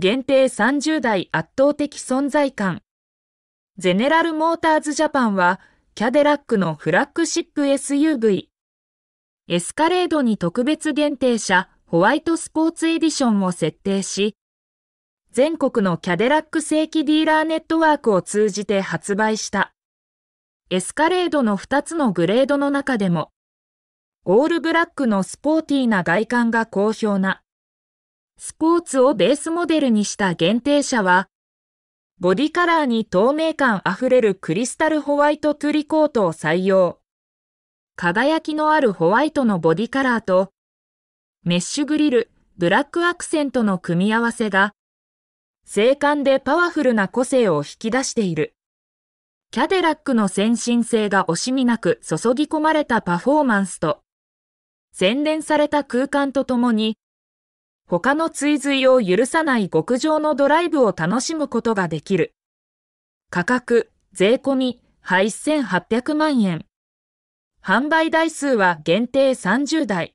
限定30台圧倒的存在感。ゼネラルモーターズジャパンは、キャデラックのフラッグシップ SUV、エスカレードに特別限定車ホワイトスポーツエディションを設定し、全国のキャデラック正規ディーラーネットワークを通じて発売した。エスカレードの2つのグレードの中でも、オールブラックのスポーティーな外観が好評なスポーツをベースモデルにした限定車は、ボディカラーに透明感あふれるクリスタルホワイトトゥリコートを採用。輝きのあるホワイトのボディカラーと、メッシュグリル、ブラックアクセントの組み合わせが、精悍でパワフルな個性を引き出している。キャデラックの先進性が惜しみなく注ぎ込まれたパフォーマンスと、洗練された空間とともに、他の追随を許さない極上のドライブを楽しむことができる。価格、税込み、1800万円。販売台数は限定30台。